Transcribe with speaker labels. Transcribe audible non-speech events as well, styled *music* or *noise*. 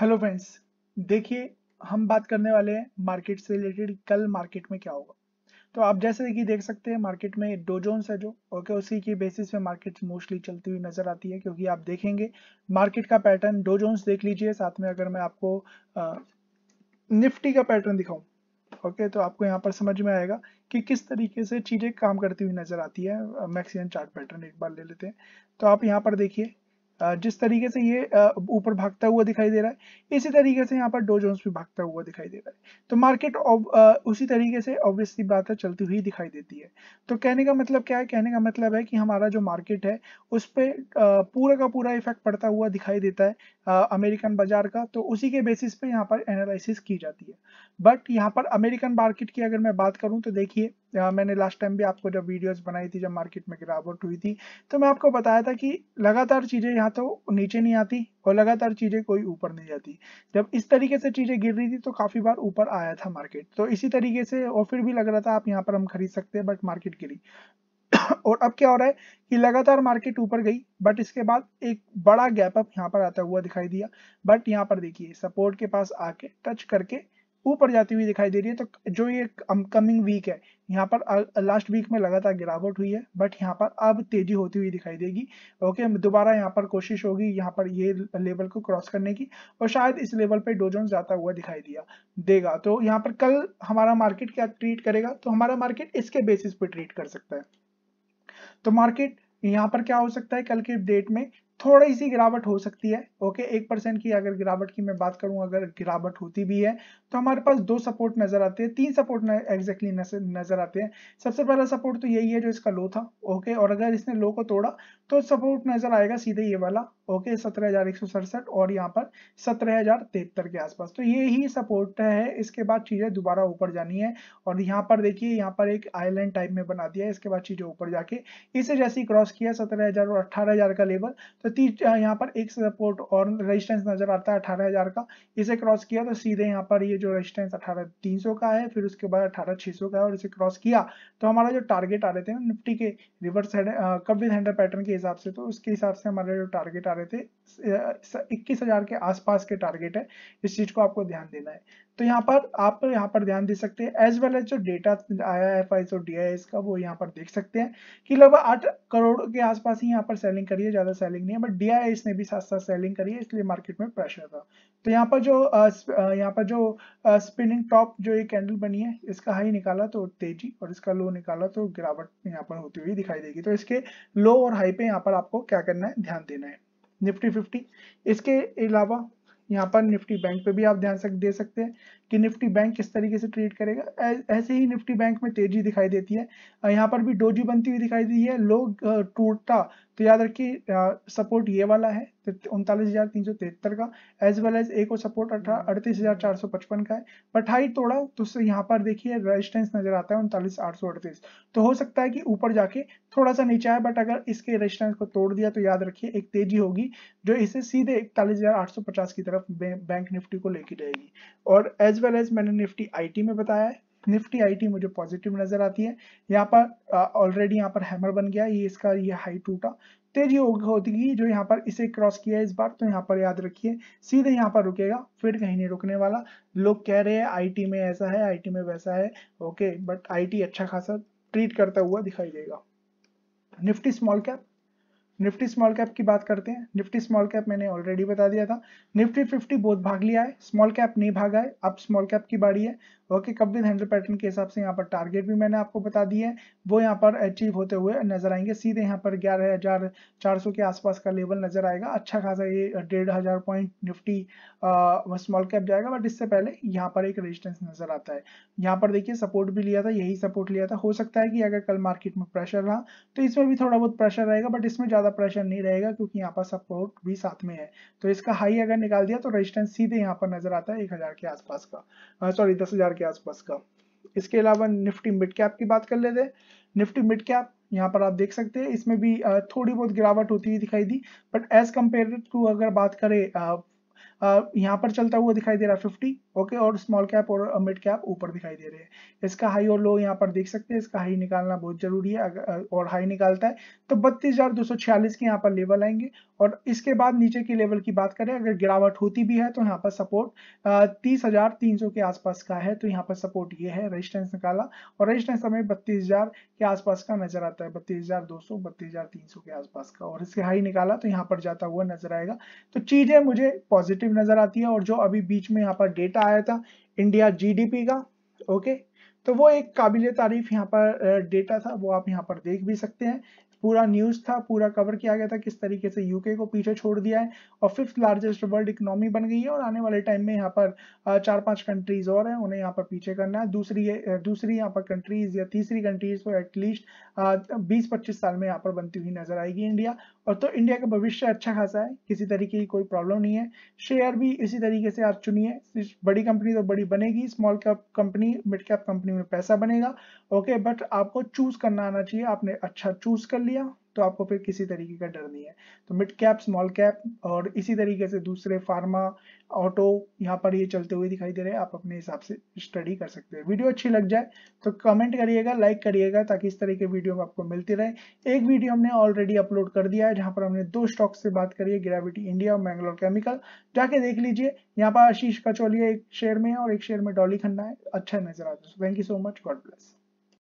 Speaker 1: hello friends देखिए हम बात करने वाले हैं मार्केट से रिलेटेड कल मार्केट में क्या होगा तो आप जैसे कि देख सकते हैं मार्केट में डोजोन्स है जो ओके उसी के बेसिस पे मार्केट मोस्टली चलती हुई नजर आती है क्योंकि आप देखेंगे मार्केट का पैटर्न डोजोन्स देख लीजिए साथ में अगर मैं आपको आ, निफ्टी का पैटर्न दिखाऊं ओके okay, तो आपको यहाँ पर समझ में आएगा कि किस तरीके से चीजें काम करती हुई नजर आती है मैक्सिमम चार्ट पैटर्न एक बार ले लेते हैं तो आप यहाँ पर देखिए जिस तरीके से ये ऊपर भागता हुआ दिखाई दे रहा है इसी तरीके से यहाँ पर डो जोन्स भी भागता हुआ दिखाई दे रहा है तो मार्केट उसी तरीके से ऑब्वियसली बात है चलती हुई दिखाई देती है तो कहने का मतलब क्या है कहने का मतलब है कि हमारा जो मार्केट है उस पर पूरा का पूरा इफेक्ट पड़ता हुआ दिखाई देता है अमेरिकन बाजार का तो उसी के बेसिस पे यहाँ पर एनालिसिस की जाती है बट यहाँ पर अमेरिकन मार्केट की अगर मैं बात करूँ तो देखिए मैंने लास्ट टाइम भी आपको जब वीडियोस बनाई थी जब मार्केट में गिरावट हुई थी तो मैं आपको बताया था कि लगातार चीजें यहाँ यहाँ तो नीचे नहीं आती और लगातार चीजें कोई ऊपर नहीं जाती जब इस तरीके से चीजें गिर रही थी तो काफी बार ऊपर आया था मार्केट तो इसी तरीके से और फिर भी लग रहा था आप यहाँ पर हम खरीद सकते हैं बट मार्केट गिरी *coughs* और अब क्या हो रहा है कि लगातार मार्केट ऊपर गई बट इसके बाद एक बड़ा गैप अप यहाँ पर आता हुआ दिखाई दिया बट यहाँ पर देखिए सपोर्ट के पास आके टच करके ऊपर जाती हुई दिखाई दे रही है तो जो ये अपकमिंग वीक है यहाँ पर लास्ट वीक में लगातार गिरावट हुई है बट यहाँ पर अब तेजी होती हुई दिखाई देगी ओके दोबारा यहाँ पर कोशिश होगी यहाँ पर ये लेवल को क्रॉस करने की और शायद इस लेवल पे डोजोन जाता हुआ दिखाई दिया देगा तो यहाँ पर कल हमारा मार्केट क्या ट्रीट करेगा तो हमारा मार्केट इसके बेसिस पे ट्रीट कर सकता है तो मार्केट यहाँ पर क्या हो सकता है कल के डेट में थोड़ी सी गिरावट हो सकती है ओके एक परसेंट की अगर गिरावट की मैं बात करूं अगर गिरावट होती भी है तो हमारे पास दो सपोर्ट नजर आते हैं तीन सपोर्ट एग्जैक्टली नजर आते हैं सबसे पहला सपोर्ट तो यही है जो इसका लो था ओके और अगर इसने लो को तोड़ा तो सपोर्ट नजर आएगा सीधे ये वाला ओके सत्रह हजार एक सौ सड़सठ और यहाँ पर सत्रह हजार तिहत्तर के आसपास तो ये ही सपोर्ट है इसके बाद चीजें दोबारा ऊपर जानी है और यहाँ पर देखिए यहाँ पर एक आइलैंड टाइप में बना दिया है इसके बाद चीजें ऊपर जाके इसे जैसे क्रॉस किया सत्रह हजार और अठारह हजार का लेवल तो यहाँ पर एक सपोर्ट और रजिस्टेंस नजर आता है अठारह हजार का इसे क्रॉस किया तो सीधे यहाँ पर ये जो रजिस्टेंस अठारह तीन सौ का है फिर उसके बाद अठारह छह सौ का है और इसे क्रॉस किया तो हमारा जो टारगेट आ रहे थे निफ्टी के रिवर्स कब विद हैंडल पैटर्न के हिसाब से तो उसके हिसाब से हमारा जो टारगेट आ रहे थे इक्कीस हजार के आसपास के टारगेट है इस चीज को आपको ध्यान देना है तो यहाँ पर आप यहाँ पर ध्यान दे सकते हैं एज वेल एज जो डेटा आया एफ आई और डी का वो यहाँ पर देख सकते हैं कि लगभग आठ करोड़ के आसपास ही यहाँ पर सेलिंग करी है ज्यादा सेलिंग नहीं है बट डी ने भी साथ साथ सेलिंग करी है इसलिए मार्केट में प्रेशर था तो यहाँ पर जो यहाँ पर जो स्पिनिंग टॉप जो ये कैंडल बनी है इसका हाई निकाला तो तेजी और इसका लो निकाला तो गिरावट यहाँ पर होती हुई दिखाई देगी तो इसके लो और हाई पे यहाँ पर आपको क्या करना है ध्यान देना है निफ्टी फिफ्टी इसके अलावा यहाँ पर निफ्टी बैंक पे भी आप ध्यान दे सकते हैं कि निफ्टी बैंक किस तरीके से ट्रेड करेगा ऐसे ही निफ्टी बैंक में तेजी दिखाई देती है यहाँ पर भी डोजी बनती हुई दिखाई दी है लोग टूटता तो याद रखिए सपोर्ट ये वाला है उनतालीस हजार तीन सौ तिहत्तर का एज वेल एज एक और सपोर्ट अठारह अड़तीस हजार चार सौ पचपन का है बट हाई तोड़ा तो यहाँ पर देखिए रेजिस्टेंस नजर आता है उनतालीस आठ सौ अड़तीस तो हो सकता है कि ऊपर जाके थोड़ा सा नीचे आए बट अगर इसके रेजिस्टेंस को तोड़ दिया तो याद रखिए एक तेजी होगी जो इसे सीधे इकतालीस हजार आठ सौ पचास की तरफ बैंक निफ्टी को लेके जाएगी और एज वेल एज मैंने निफ्टी आई में बताया है निफ्टी आईटी मुझे पॉजिटिव नजर आती है यहाँ पर ऑलरेडी यहाँ पर हैमर बन गया ये इसका ये हाई टूटा तेजी होती गई जो यहाँ पर इसे क्रॉस किया इस बार तो यहाँ पर याद रखिए सीधे यहाँ पर रुकेगा फिर कहीं नहीं रुकने वाला लोग कह रहे हैं आईटी में ऐसा है आईटी में वैसा है ओके बट आईटी अच्छा खासा ट्रीट करता हुआ दिखाई देगा Nifty small cap Nifty small cap की बात करते हैं निफ्टी स्मॉल कैप मैंने ऑलरेडी बता दिया था निफ्टी 50 बहुत भाग लिया है स्मॉल कैप नहीं भागा है अब स्मॉल कैप की बारी है ओके कब विद हैंडल पैटर्न के हिसाब से यहाँ पर टारगेट भी मैंने आपको बता दिए वो यहाँ पर अचीव होते हुए नजर आएंगे सीधे यहाँ पर ग्यारह हजार चार सौ के आसपास का लेवल नजर आएगा अच्छा खासा ये डेढ़ हजार पॉइंट निफ्टी स्मॉल कैप जाएगा बट इससे पहले यहाँ पर एक रेजिस्टेंस नजर आता है यहाँ पर देखिए सपोर्ट भी लिया था यही सपोर्ट लिया था हो सकता है कि अगर कल मार्केट में प्रेशर रहा तो इसमें भी थोड़ा बहुत प्रेशर रहेगा बट इसमें ज्यादा प्रेशर नहीं रहेगा क्योंकि यहाँ पर सपोर्ट भी साथ में है तो इसका हाई अगर निकाल दिया तो रेजिस्टेंस सीधे यहाँ पर नजर आता है एक के आसपास का सॉरी दस के आसपास का इसके अलावा निफ्टी मिड कैप की बात कर लेते हैं निफ्टी मिड कैप यहाँ पर आप देख सकते हैं इसमें भी थोड़ी बहुत गिरावट होती हुई दिखाई दी बट एज कम्पेयर टू अगर बात करें यहाँ पर चलता हुआ दिखाई दे रहा है फिफ्टी ओके और स्मॉल कैप और मिड कैप ऊपर दिखाई दे रहे हैं इसका हाई और लो यहाँ पर देख सकते हैं इसका हाई निकालना बहुत जरूरी है और हाई निकालता है तो बत्तीस के यहाँ पर लेवल आएंगे और इसके बाद नीचे के लेवल की बात करें अगर गिरावट होती भी है तो यहाँ पर सपोर्ट तीस हजार तीन सौ के आसपास का है तो यहाँ पर सपोर्ट ये है रेजिस्टेंस निकाला और रेजिस्टेंस हमें बत्तीस हजार के आसपास का नजर आता है बत्तीस हजार दो सौ बत्तीस हजार तीन सौ के आसपास का और इसके हाई निकाला तो यहाँ पर जाता हुआ नजर आएगा तो चीजें मुझे पॉजिटिव पॉजिटिव नजर आती है और जो अभी बीच में यहाँ पर डेटा आया था इंडिया जीडीपी का ओके तो वो एक काबिल तारीफ यहाँ पर डेटा था वो आप यहाँ पर देख भी सकते हैं पूरा न्यूज था पूरा कवर किया गया था किस तरीके से यूके को पीछे छोड़ दिया है और फिफ्थ लार्जेस्ट वर्ल्ड इकोनॉमी बन गई है और आने वाले टाइम में यहाँ पर चार पांच कंट्रीज और हैं उन्हें यहाँ पर पीछे करना है दूसरी दूसरी यहाँ पर कंट्रीज या तीसरी कंट्रीज को एटलीस्ट बीस पच्चीस साल में यहाँ पर बनती हुई नजर आएगी इंडिया और तो इंडिया का भविष्य अच्छा खासा है किसी तरीके की कोई प्रॉब्लम नहीं है शेयर भी इसी तरीके से आप चुनिए बड़ी कंपनी तो बड़ी बनेगी small cap company mid cap company में पैसा बनेगा ओके बट आपको चूज करना आना चाहिए आपने अच्छा चूज कर लिया तो आपको फिर किसी तरीके का डर नहीं है तो मिड कैप स्मॉल कैप और इसी तरीके से दूसरे फार्मा ऑटो यहाँ पर ये चलते हुए दिखाई दे रहे हैं आप अपने हिसाब से स्टडी कर सकते हैं वीडियो अच्छी लग जाए तो कमेंट करिएगा लाइक करिएगा ताकि इस तरह के वीडियो आपको मिलती रहे एक वीडियो हमने ऑलरेडी अपलोड कर दिया है जहाँ पर हमने दो स्टॉक से बात करी है ग्रेविटी इंडिया और मैंगलोर केमिकल जाके देख लीजिए यहाँ पर आशीष कचौलिया एक शेयर में है और एक शेयर में डॉली खन्ना है अच्छा नजर आता है thank you so much God bless